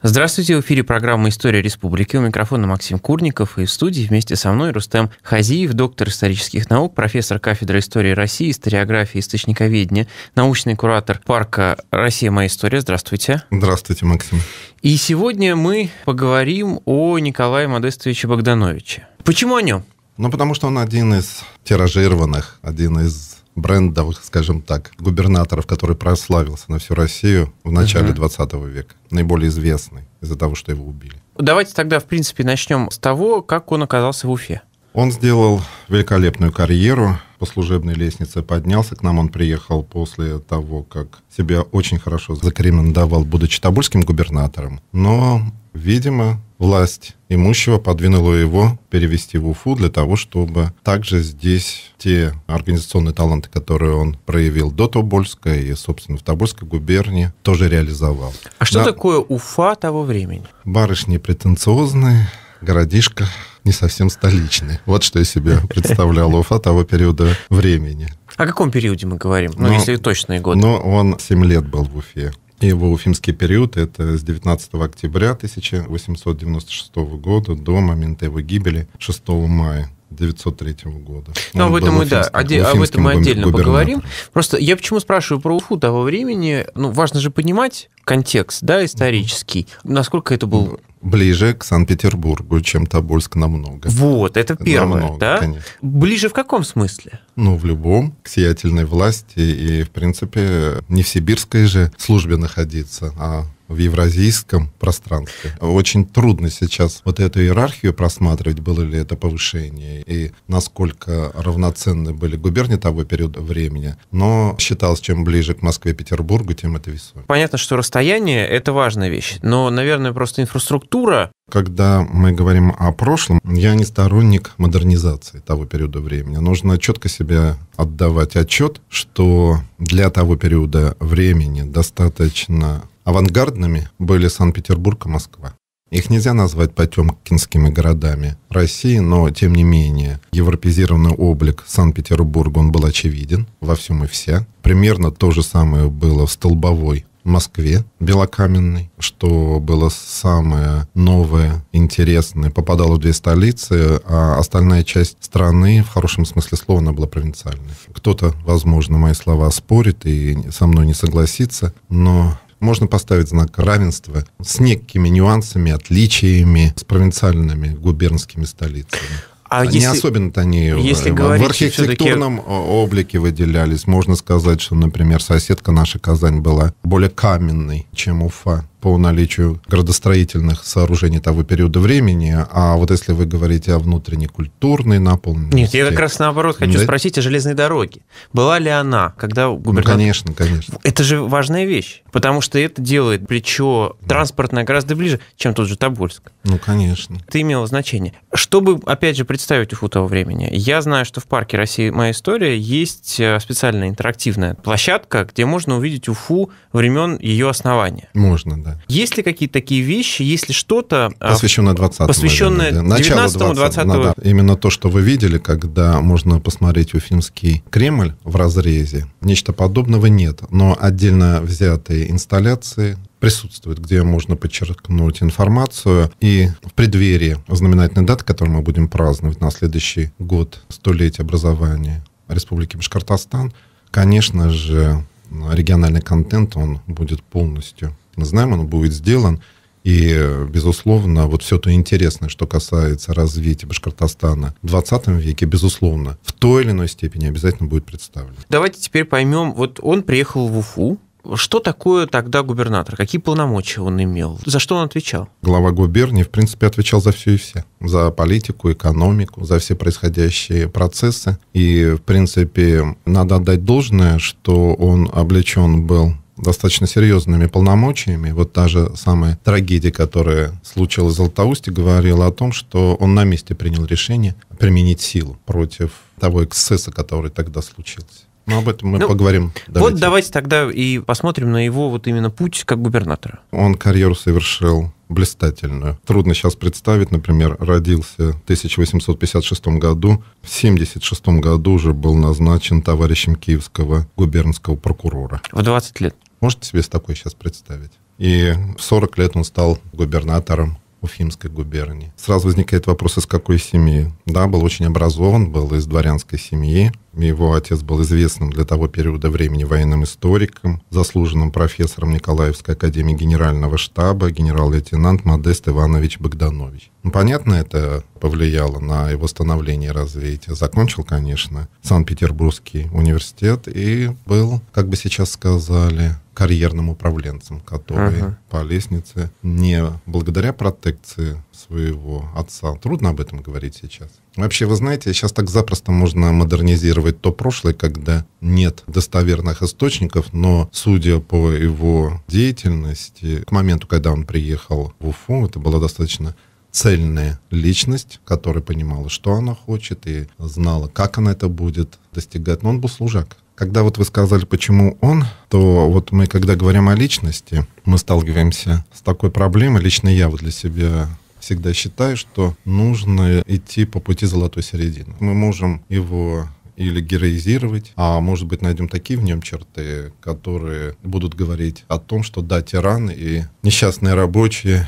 Здравствуйте, в эфире программа «История республики». У микрофона Максим Курников и в студии вместе со мной Рустем Хазиев, доктор исторических наук, профессор кафедры истории России, историографии источниковедения, научный куратор парка «Россия. Моя история». Здравствуйте. Здравствуйте, Максим. И сегодня мы поговорим о Николае Модестовиче Богдановиче. Почему о нем? Ну, потому что он один из тиражированных, один из брендовых, скажем так, губернаторов, который прославился на всю Россию в начале угу. 20 века, наиболее известный из-за того, что его убили. Давайте тогда, в принципе, начнем с того, как он оказался в Уфе. Он сделал великолепную карьеру по служебной лестнице, поднялся к нам. Он приехал после того, как себя очень хорошо закремендовал, будучи тобольским губернатором. Но Видимо, власть имущего подвинула его перевести в Уфу для того, чтобы также здесь те организационные таланты, которые он проявил до Тобольска и, собственно, в Тобольской губернии, тоже реализовал. А что да. такое Уфа того времени? Барышни претенциозные, городишко не совсем столичный. Вот что я себе представлял Уфа того периода времени. О каком периоде мы говорим? Ну, ну если точные годы. Ну, он 7 лет был в Уфе. Его уфимский период – это с 19 октября 1896 года до момента его гибели 6 мая 903 года. Ну, об этом мы, да, оде, об этом мы отдельно поговорим. Просто я почему спрашиваю про Уфу того времени? Ну, важно же понимать контекст, да, исторический. Насколько это был... Ближе к Санкт-Петербургу, чем Тобольск намного. Вот, это первое, намного, да? Конечно. Ближе в каком смысле? Ну, в любом, к сиятельной власти и, в принципе, не в сибирской же службе находиться, а в евразийском пространстве. Очень трудно сейчас вот эту иерархию просматривать, было ли это повышение и насколько равноценны были губернии того периода времени. Но считалось, чем ближе к Москве и Петербургу, тем это весомее. Понятно, что расстояние – это важная вещь, но, наверное, просто инфраструктура когда мы говорим о прошлом, я не сторонник модернизации того периода времени. Нужно четко себе отдавать отчет, что для того периода времени достаточно Авангардными были Санкт-Петербург и Москва. Их нельзя назвать потемкинскими городами России, но, тем не менее, европезированный облик Санкт-Петербурга, он был очевиден во всем и вся. Примерно то же самое было в Столбовой Москве, Белокаменной, что было самое новое, интересное, попадало в две столицы, а остальная часть страны, в хорошем смысле слова, она была провинциальной. Кто-то, возможно, мои слова спорит и со мной не согласится, но можно поставить знак равенства с некими нюансами, отличиями с провинциальными губернскими столицами. А не особенно-то они э, если в, говорить, в архитектурном облике выделялись. Можно сказать, что, например, соседка наша Казань была более каменной, чем Уфа по наличию градостроительных сооружений того периода времени. А вот если вы говорите о внутренней культурной наполненности... Нет, я как раз наоборот хочу да? спросить о железной дороге. Была ли она, когда ну, губернатор... Ну, конечно, конечно. Это же важная вещь, потому что это делает плечо да. транспортное гораздо ближе, чем тот же Тобольск. Ну, конечно. Это имело значение. Чтобы, опять же, представить Уфу того времени, я знаю, что в парке «Россия. Моя история» есть э, специальная интерактивная площадка, где можно увидеть Уфу времен ее основания. Можно, да да. Есть ли какие-то такие вещи, есть ли что-то... А, посвященное 20 Посвященное 19 20 да. Именно то, что вы видели, когда можно посмотреть Уфимский Кремль в разрезе, нечто подобного нет. Но отдельно взятые инсталляции, присутствует, где можно подчеркнуть информацию. И в преддверии знаменательной даты, которую мы будем праздновать на следующий год, столетие образования Республики Башкортостан, конечно же, региональный контент, он будет полностью мы знаем, он будет сделан. И, безусловно, вот все то интересное, что касается развития Башкортостана в 20 веке, безусловно, в той или иной степени обязательно будет представлено. Давайте теперь поймем, вот он приехал в Уфу, что такое тогда губернатор? Какие полномочия он имел? За что он отвечал? Глава губернии, в принципе, отвечал за все и все. За политику, экономику, за все происходящие процессы. И, в принципе, надо отдать должное, что он облечен был достаточно серьезными полномочиями. Вот та же самая трагедия, которая случилась в Златоусте, говорила о том, что он на месте принял решение применить силу против того эксцесса, который тогда случился. Но ну, об этом мы ну, поговорим. Давайте. Вот давайте тогда и посмотрим на его вот именно путь как губернатора. Он карьеру совершил блистательную. Трудно сейчас представить, например, родился в 1856 году, в 1976 году уже был назначен товарищем киевского губернского прокурора. В 20 лет? Можете себе такое сейчас представить? И в 40 лет он стал губернатором Уфимской губернии. Сразу возникает вопрос, из какой семьи. Да, был очень образован, был из дворянской семьи, его отец был известным для того периода времени военным историком, заслуженным профессором Николаевской академии генерального штаба, генерал-лейтенант Модест Иванович Богданович. Ну, понятно, это повлияло на его становление и развитие. Закончил, конечно, Санкт-Петербургский университет и был, как бы сейчас сказали, карьерным управленцем, который ага. по лестнице не благодаря протекции своего отца. Трудно об этом говорить сейчас. Вообще, вы знаете, сейчас так запросто можно модернизировать то прошлое, когда нет достоверных источников, но судя по его деятельности, к моменту, когда он приехал в Уфу, это была достаточно цельная личность, которая понимала, что она хочет и знала, как она это будет достигать. Но он был служак. Когда вот вы сказали, почему он, то вот мы, когда говорим о личности, мы сталкиваемся с такой проблемой. Лично я вот для себя всегда считаю, что нужно идти по пути золотой середины. Мы можем его или героизировать, а может быть найдем такие в нем черты, которые будут говорить о том, что да, тираны и несчастные рабочие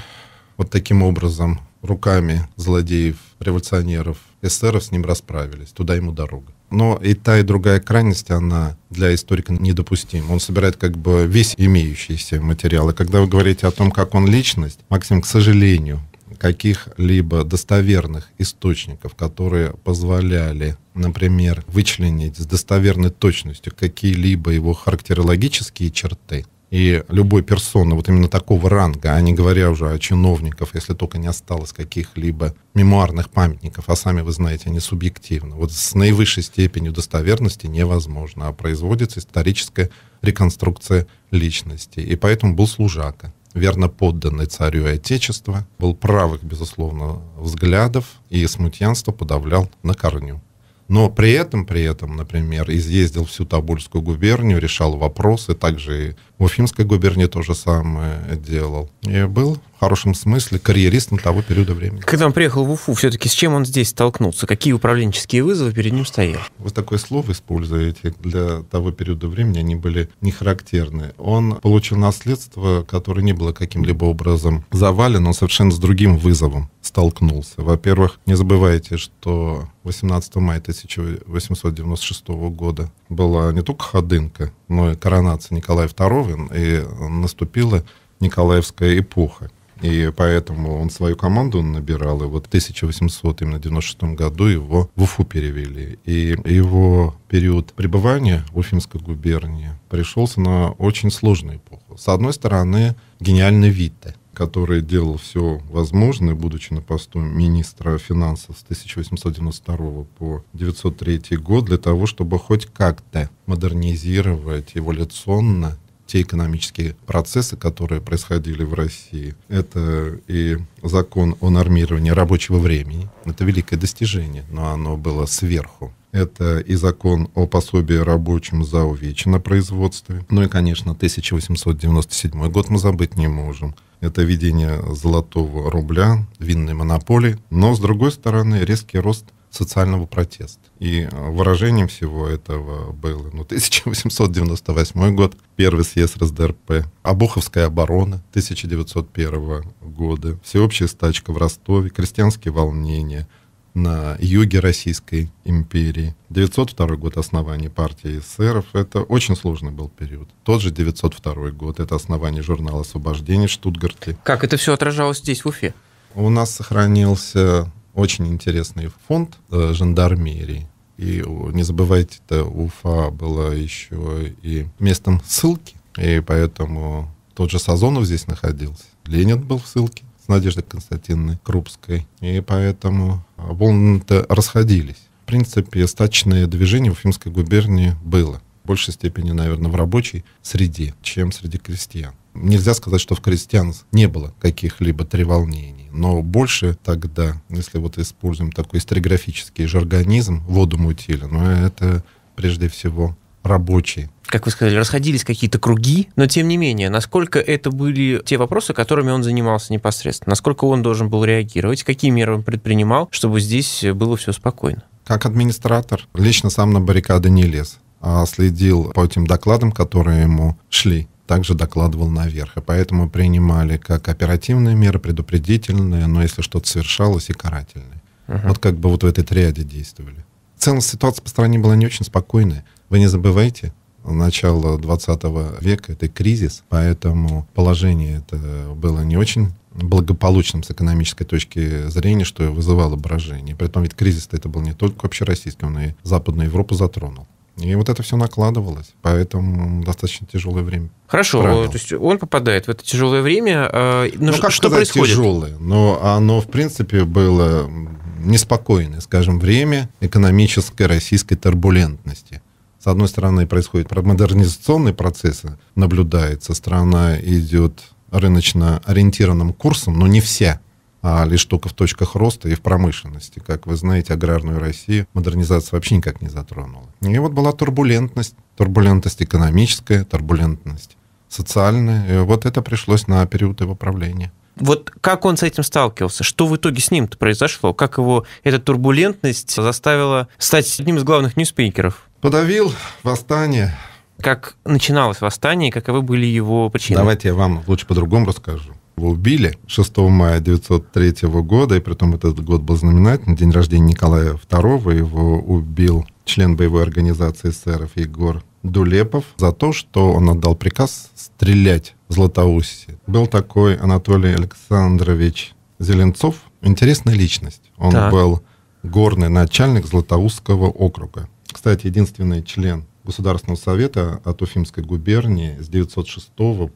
вот таким образом руками злодеев, революционеров, эсеров с ним расправились, туда ему дорога. Но и та, и другая крайность, она для историка недопустима. Он собирает как бы весь имеющийся материал. И когда вы говорите о том, как он личность, Максим, к сожалению, каких-либо достоверных источников, которые позволяли, например, вычленить с достоверной точностью какие-либо его характерологические черты, и любой персоны вот именно такого ранга, а не говоря уже о чиновников, если только не осталось каких-либо мемуарных памятников, а сами вы знаете, они субъективны. Вот с наивысшей степенью достоверности невозможно, а производится историческая реконструкция личности. И поэтому был служака верно подданный царю и отечества, был правых, безусловно, взглядов и смутьянство подавлял на корню. Но при этом, при этом, например, изъездил всю Тобольскую губернию, решал вопросы, также и в Уфимской губернии то же самое делал. И был в хорошем смысле карьеристом того периода времени. Когда он приехал в Уфу, все-таки с чем он здесь столкнулся? Какие управленческие вызовы перед ним стояли? Вы такое слово используете для того периода времени, они были не характерны. Он получил наследство, которое не было каким-либо образом завалено, но совершенно с другим вызовом столкнулся. Во-первых, не забывайте, что 18 мая 1896 года была не только Ходынка, но и коронация Николая II, и наступила Николаевская эпоха. И поэтому он свою команду набирал, и вот в 1896 году его в Уфу перевели. И его период пребывания в Уфимской губернии пришелся на очень сложную эпоху. С одной стороны, гениальный Витте, который делал все возможное, будучи на посту министра финансов с 1892 по 1903 год, для того, чтобы хоть как-то модернизировать эволюционно те экономические процессы, которые происходили в России. Это и закон о нормировании рабочего времени. Это великое достижение, но оно было сверху это и закон о пособии рабочим за увечи на производстве. Ну и, конечно, 1897 год мы забыть не можем. Это введение золотого рубля, винной монополии, но, с другой стороны, резкий рост социального протеста. И выражением всего этого был, ну, 1898 год, первый съезд РСДРП, Обуховская оборона 1901 года, всеобщая стачка в Ростове, крестьянские волнения – на юге Российской империи. 902 год основания партии эсеров – это очень сложный был период. Тот же 902 год – это основание журнала «Освобождение» в Штутгарте. Как это все отражалось здесь, в Уфе? У нас сохранился очень интересный фонд э, жандармерии. И не забывайте, это Уфа была еще и местом ссылки, и поэтому тот же Сазонов здесь находился. Ленин был в ссылке. Надеждой Константиновной Крупской. И поэтому а, волны-то расходились. В принципе, стачное движение в Уфимской губернии было. В большей степени, наверное, в рабочей среде, чем среди крестьян. Нельзя сказать, что в крестьян не было каких-либо треволнений, но больше тогда, если вот используем такой историографический жаргонизм, воду мутили, но это прежде всего рабочие. Как вы сказали, расходились какие-то круги, но тем не менее, насколько это были те вопросы, которыми он занимался непосредственно, насколько он должен был реагировать, какие меры он предпринимал, чтобы здесь было все спокойно? Как администратор лично сам на баррикады не лез, а следил по этим докладам, которые ему шли также докладывал наверх. И поэтому принимали как оперативные меры, предупредительные, но если что-то совершалось, и карательные. Угу. Вот как бы вот в этой триаде действовали. В целом ситуация по стране была не очень спокойная. Вы не забывайте, начало 20 века — это кризис, поэтому положение это было не очень благополучным с экономической точки зрения, что вызывало брожение. Притом ведь кризис это был не только общероссийский, но и Западную Европу затронул. И вот это все накладывалось, поэтому достаточно тяжелое время. Хорошо, правил. то есть он попадает в это тяжелое время. Но э, ну, ну как что сказать, происходит? тяжелое, но оно, в принципе, было неспокойное, скажем, время экономической российской турбулентности. С одной стороны, происходит модернизационные процессы, наблюдается, страна идет рыночно ориентированным курсом, но не все, а лишь только в точках роста и в промышленности. Как вы знаете, аграрную Россию модернизация вообще никак не затронула. И вот была турбулентность, турбулентность экономическая, турбулентность социальная. И вот это пришлось на период его правления. Вот как он с этим сталкивался? Что в итоге с ним-то произошло? Как его эта турбулентность заставила стать одним из главных ньюспейкеров? подавил восстание. Как начиналось восстание и каковы были его причины? Давайте я вам лучше по-другому расскажу. Его убили 6 мая 1903 года, и при том этот год был знаменательный. День рождения Николая II его убил член боевой организации эсеров Егор Дулепов за то, что он отдал приказ стрелять в Златоусте. Был такой Анатолий Александрович Зеленцов, интересная личность. Он так. был горный начальник Златоустского округа. Кстати, единственный член Государственного совета от Уфимской губернии с 906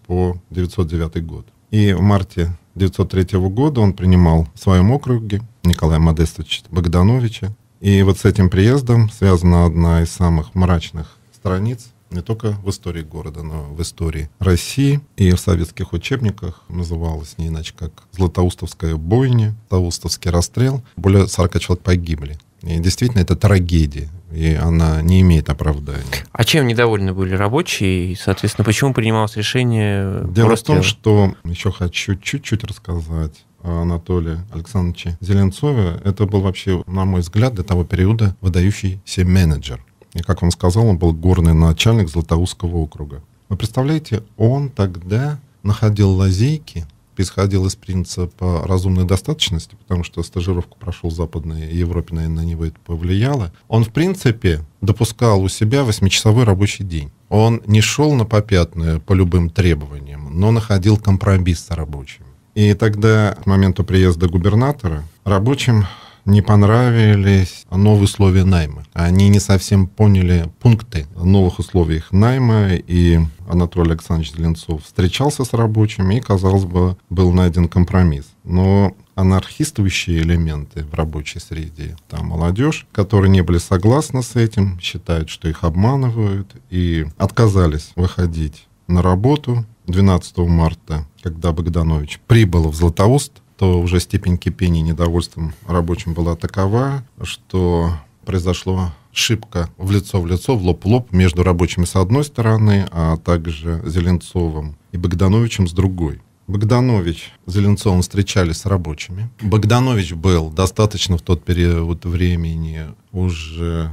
по 909 год. И в марте 1903 года он принимал в своем округе Николая Модестовича Богдановича. И вот с этим приездом связана одна из самых мрачных страниц не только в истории города, но в истории России. И в советских учебниках называлось не иначе как «Златоустовская бойня», «Златоустовский расстрел». Более 40 человек погибли. И действительно, это трагедия и она не имеет оправдания. А чем недовольны были рабочие, и, соответственно, почему принималось решение? Дело просто... в том, что еще хочу чуть-чуть рассказать Анатолия Александровича Зеленцова. Это был вообще, на мой взгляд, до того периода выдающийся менеджер. И, как он сказал, он был горный начальник Златоустского округа. Вы представляете, он тогда находил лазейки исходил из принципа разумной достаточности, потому что стажировку прошел в Западной Европе, наверное, на него это повлияло. Он, в принципе, допускал у себя восьмичасовой рабочий день. Он не шел на попятную по любым требованиям, но находил компромисс с рабочими. И тогда, к моменту приезда губернатора, рабочим не понравились новые условия найма. Они не совсем поняли пункты новых условий их найма, и Анатолий Александрович Зеленцов встречался с рабочими, и, казалось бы, был найден компромисс. Но анархистующие элементы в рабочей среде. Там молодежь, которые не были согласны с этим, считают, что их обманывают, и отказались выходить на работу. 12 марта, когда Богданович прибыл в Златоуст, то уже степень кипения недовольством рабочим была такова, что произошло шибко в лицо в лицо, в лоб в лоб между рабочими с одной стороны, а также Зеленцовым и Богдановичем с другой. Богданович с Зеленцовым встречались с рабочими. Богданович был достаточно в тот период времени уже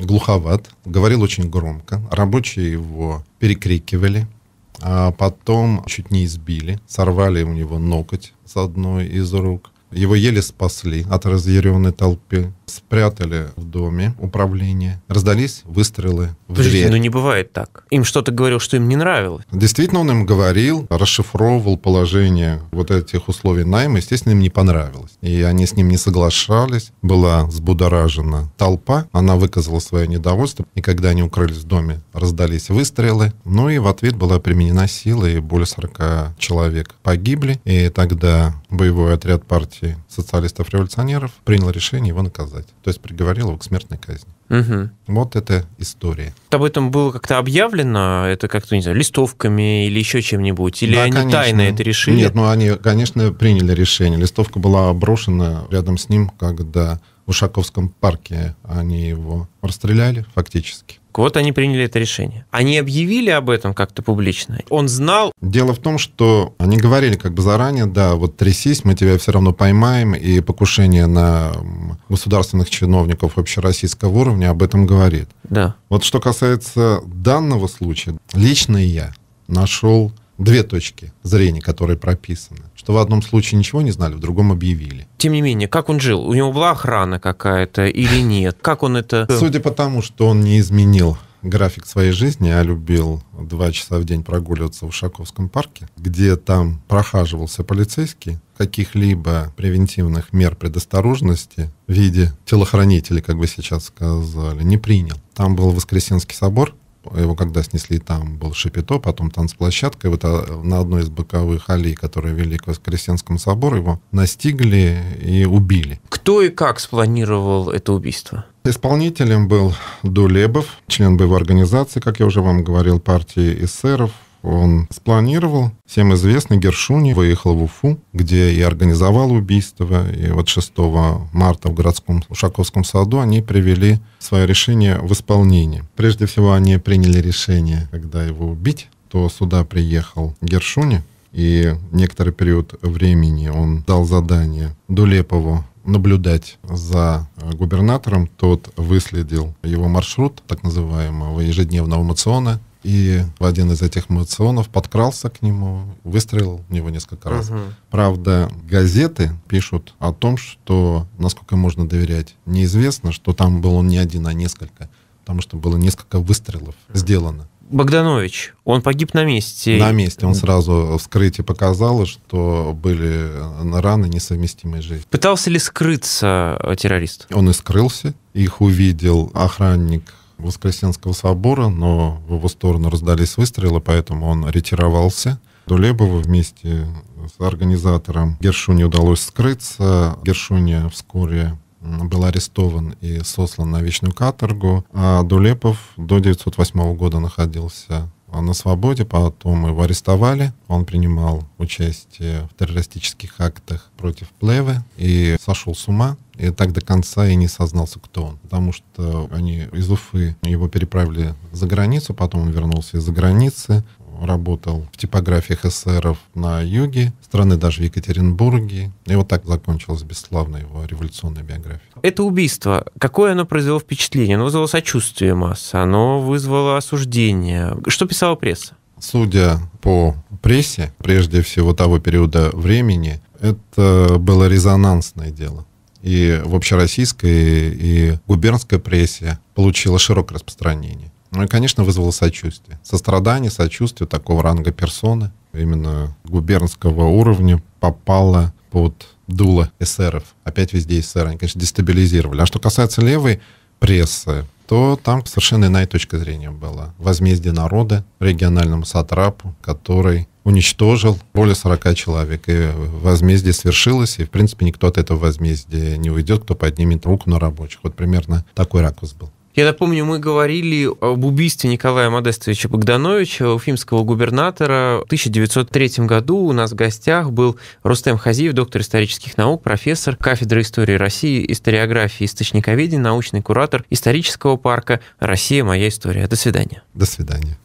глуховат, говорил очень громко. Рабочие его перекрикивали а потом чуть не избили, сорвали у него ноготь с одной из рук. Его еле спасли от разъяренной толпы спрятали в доме управление. Раздались выстрелы в Подождите, дверь. ну не бывает так. Им что-то говорил, что им не нравилось. Действительно, он им говорил, расшифровывал положение вот этих условий найма. Естественно, им не понравилось. И они с ним не соглашались. Была взбудоражена толпа. Она выказала свое недовольство. И когда они укрылись в доме, раздались выстрелы. Ну и в ответ была применена сила, и более 40 человек погибли. И тогда боевой отряд партии социалистов-революционеров принял решение его наказать сказать. То есть приговорил его к смертной казни. Угу. Вот это история. Об этом было как-то объявлено, это как-то, не знаю, листовками или еще чем-нибудь? Или да, они конечно. тайно это решили? Нет, ну они, конечно, приняли решение. Листовка была брошена рядом с ним, когда в Ушаковском парке они его расстреляли фактически. Вот они приняли это решение. Они объявили об этом как-то публично. Он знал. Дело в том, что они говорили как бы заранее, да, вот трясись, мы тебя все равно поймаем, и покушение на государственных чиновников общероссийского уровня об этом говорит. Да. Вот что касается данного случая, лично я нашел две точки зрения, которые прописаны. Что в одном случае ничего не знали, в другом объявили. Тем не менее, как он жил? У него была охрана какая-то или нет? Как он это... Судя по тому, что он не изменил график своей жизни, я а любил два часа в день прогуливаться в Ушаковском парке, где там прохаживался полицейский, каких-либо превентивных мер предосторожности в виде телохранителей, как бы сейчас сказали, не принял. Там был Воскресенский собор, его когда снесли, там был Шапито, потом танцплощадка, и вот а, на одной из боковых аллей, которые вели к Воскресенскому собору, его настигли и убили. Кто и как спланировал это убийство? Исполнителем был Дулебов, член боевой организации, как я уже вам говорил, партии эсеров, он спланировал. Всем известный Гершуни выехал в Уфу, где и организовал убийство. И вот 6 марта в городском Ушаковском саду они привели свое решение в исполнение. Прежде всего, они приняли решение, когда его убить, то сюда приехал Гершуни, и некоторый период времени он дал задание Дулепову наблюдать за губернатором. Тот выследил его маршрут так называемого ежедневного мациона, и в один из этих мационов подкрался к нему, выстрелил в него несколько раз. Угу. Правда, газеты пишут о том, что, насколько можно доверять, неизвестно, что там был он не один, а несколько, потому что было несколько выстрелов угу. сделано. Богданович, он погиб на месте. На месте. Он сразу вскрытие показало, что были э, раны несовместимой жизни. Пытался ли скрыться э, террорист? Он и скрылся. Их увидел охранник Воскресенского собора, но в его сторону раздались выстрелы, поэтому он ретировался. До вместе с организатором Гершуне удалось скрыться. Гершуне вскоре был арестован и сослан на вечную каторгу, а Дулепов до 1908 года находился на свободе, потом его арестовали. Он принимал участие в террористических актах против Плевы и сошел с ума. И так до конца и не сознался, кто он. Потому что они из Уфы его переправили за границу, потом он вернулся из-за границы, работал в типографиях эсеров на юге страны, даже в Екатеринбурге. И вот так закончилась бесславно его революционная биография. Это убийство. Какое оно произвело впечатление? Оно вызвало сочувствие массы, оно вызвало осуждение. Что писала пресса? Судя по прессе, прежде всего того периода времени, это было резонансное дело и в общероссийской, и губернской прессе получила широкое распространение. Ну и, конечно, вызвало сочувствие. Сострадание, сочувствие такого ранга персоны именно губернского уровня попало под дуло эсеров. Опять везде эсеры. Они, конечно, дестабилизировали. А что касается левой прессы, то там совершенно иная точка зрения была. Возмездие народа региональному сатрапу, который уничтожил более 40 человек. И возмездие свершилось, и, в принципе, никто от этого возмездия не уйдет, кто поднимет руку на рабочих. Вот примерно такой ракурс был. Я напомню, мы говорили об убийстве Николая Модестовича Богдановича, уфимского губернатора. В 1903 году у нас в гостях был Рустем Хазиев, доктор исторических наук, профессор кафедры истории России, историографии, источниковедения, научный куратор исторического парка «Россия. Моя история». До свидания. До свидания.